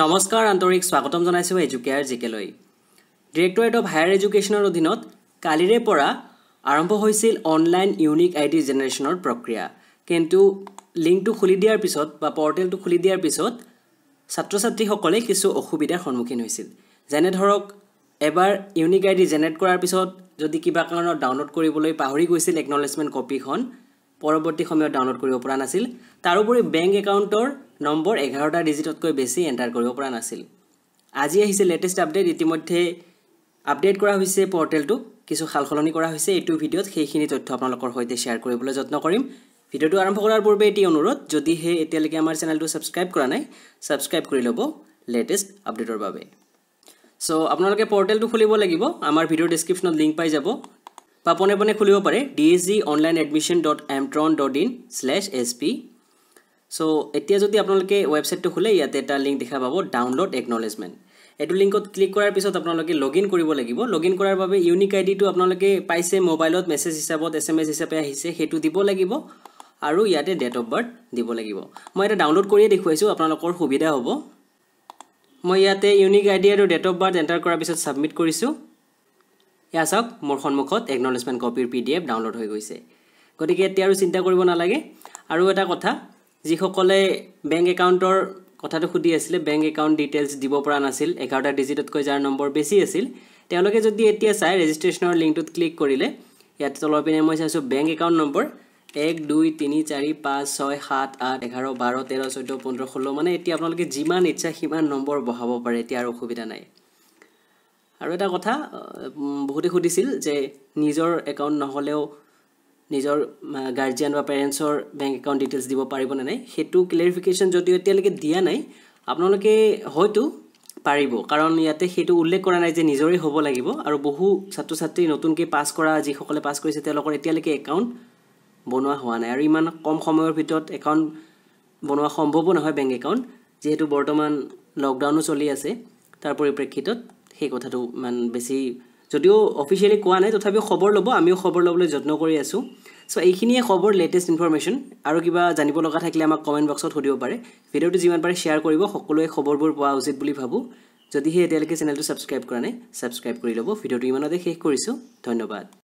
নমস্কাৰ আন্তৰিক স্বাগতম জনাইছোঁ এজুকেয়াৰ জিকেলৈ ডিৰেক্টৰেট অফ হায়াৰ এডুকেশ্যনৰ অধীনত কালিৰে পৰা আৰম্ভ হৈছিল অনলাইন ইউনিক আই ডি জেনেৰেশ্যনৰ প্ৰক্ৰিয়া কিন্তু লিংকটো খুলি দিয়াৰ পিছত বা পৰ্টেলটো খুলি দিয়াৰ পিছত ছাত্ৰ ছাত্ৰীসকলে কিছু অসুবিধাৰ সন্মুখীন হৈছিল যেনে ধৰক এবাৰ ইউনিক আই ডি জেনেৰেট কৰাৰ পিছত যদি কিবা কাৰণত ডাউনলোড কৰিবলৈ পাহৰি গৈছিল একনলেজমেণ্ট কপিখন পৰৱৰ্তী সময়ত ডাউনলোড কৰিব পৰা নাছিল তাৰোপৰি বেংক একাউণ্টৰ নম্বৰ এঘাৰটা ডিজিটতকৈ বেছি এণ্টাৰ কৰিব পৰা নাছিল আজি আহিছে লেটেষ্ট আপডেট ইতিমধ্যে আপডেট কৰা হৈছে পৰ্টেলটো কিছু সাল সলনি কৰা হৈছে এইটো ভিডিঅ'ত সেইখিনি তথ্য আপোনালোকৰ সৈতে শ্বেয়াৰ কৰিবলৈ যত্ন কৰিম ভিডিঅ'টো আৰম্ভ কৰাৰ পূৰ্বে এটি অনুৰোধ যদিহে এতিয়ালৈকে আমাৰ চেনেলটো ছাবস্ক্ৰাইব কৰা নাই ছাবস্ক্ৰাইব কৰি ল'ব লেটেষ্ট আপডেটৰ বাবে চ' আপোনালোকে পৰ্টেলটো খুলিব লাগিব আমাৰ ভিডিঅ' ডিছক্ৰিপশ্যনত লিংক পাই যাব বা পোনে পোনে খুলিব পাৰে D S G online admission dot Amtron dot in slash S P চ' এতিয়া যদি আপোনালোকে ৱেবছাইটটো খোলে ইয়াতে এটা লিংক দেখা পাব ডাউনলোড একনলেজমেণ্ট এইটো লিংকত ক্লিক কৰাৰ পিছত আপোনালোকে লগইন কৰিব লাগিব লগইন কৰাৰ বাবে ইউনিক আই ডিটো আপোনালোকে পাইছে মোবাইলত মেছেজ হিচাপত এছ এম এছ হিচাপে আহিছে সেইটো দিব লাগিব আৰু ইয়াতে ডেট অফ বাৰ্থ দিব লাগিব মই এটা ডাউনলোড কৰিয়ে দেখুৱাইছোঁ আপোনালোকৰ সুবিধা হ'ব মই ইয়াতে ইউনিক আইডি আৰু ডেট অফ বাৰ্থ এণ্টাৰ কৰাৰ পিছত ছাবমিট কৰিছোঁ এয়া চাওক মোৰ সন্মুখত একনলেজমেণ্ট কপিৰ পি ডি এফ ডাউনলোড হৈ গৈছে গতিকে এতিয়া আৰু চিন্তা কৰিব নালাগে আৰু এটা কথা যিসকলে বেংক একাউণ্টৰ কথাটো সুধি আছিলে বেংক একাউণ্ট ডিটেইলছ দিব পৰা নাছিল এঘাৰটা ডিজিটতকৈ যাৰ নম্বৰ বেছি আছিল তেওঁলোকে যদি এতিয়া চাই ৰেজিষ্ট্ৰেশ্যনৰ লিংকটোত ক্লিক কৰিলে ইয়াত তলৰ পিনে মই চাইছোঁ বেংক একাউণ্ট নম্বৰ এক দুই তিনি চাৰি পাঁচ ছয় সাত আঠ এঘাৰ বাৰ তেৰ চৈধ্য পোন্ধৰ ষোল্ল মানে এতিয়া আপোনালোকে যিমান ইচ্ছা সিমান নম্বৰ বঢ়াব পাৰে এতিয়া আৰু অসুবিধা নাই আৰু এটা কথা বহুতে সুধিছিল যে নিজৰ একাউণ্ট নহ'লেও নিজৰ গাৰ্জিয়ান বা পেৰেণ্টছৰ বেংক একাউণ্ট ডিটেইলছ দিব পাৰিবনে নাই সেইটো ক্লেৰিফিকেশ্যন যদিও এতিয়ালৈকে দিয়া নাই আপোনালোকে হয়তো পাৰিব কাৰণ ইয়াতে সেইটো উল্লেখ কৰা নাই যে নিজৰেই হ'ব লাগিব আৰু বহু ছাত্ৰ ছাত্ৰী নতুনকৈ পাছ কৰা যিসকলে পাছ কৰিছে তেওঁলোকৰ এতিয়ালৈকে একাউণ্ট বনোৱা হোৱা নাই আৰু ইমান কম সময়ৰ ভিতৰত একাউণ্ট বনোৱা সম্ভৱো নহয় বেংক একাউণ্ট যিহেতু বৰ্তমান লকডাউনো চলি আছে তাৰ পৰিপ্ৰেক্ষিতত সেই কথাটো ইমান বেছি যদিও অফিচিয়েলি কোৱা নাই তথাপিও খবৰ ল'ব আমিও খবৰ ল'বলৈ যত্ন কৰি আছোঁ চ' এইখিনিয়ে খবৰ লেটেষ্ট ইনফৰমেশ্যন আৰু কিবা জানিব লগা থাকিলে আমাক কমেণ্ট বক্সত সুধিব পাৰে ভিডিঅ'টো যিমান পাৰে শ্বেয়াৰ কৰিব সকলোৱে খবৰবোৰ পোৱা উচিত বুলি ভাবোঁ যদিহে এতিয়ালৈকে চেনেলটো ছাবস্ক্ৰাইব কৰা নাই ছাবস্ক্ৰাইব কৰি ল'ব ভিডিঅ'টো ইমানতে শেষ কৰিছোঁ ধন্যবাদ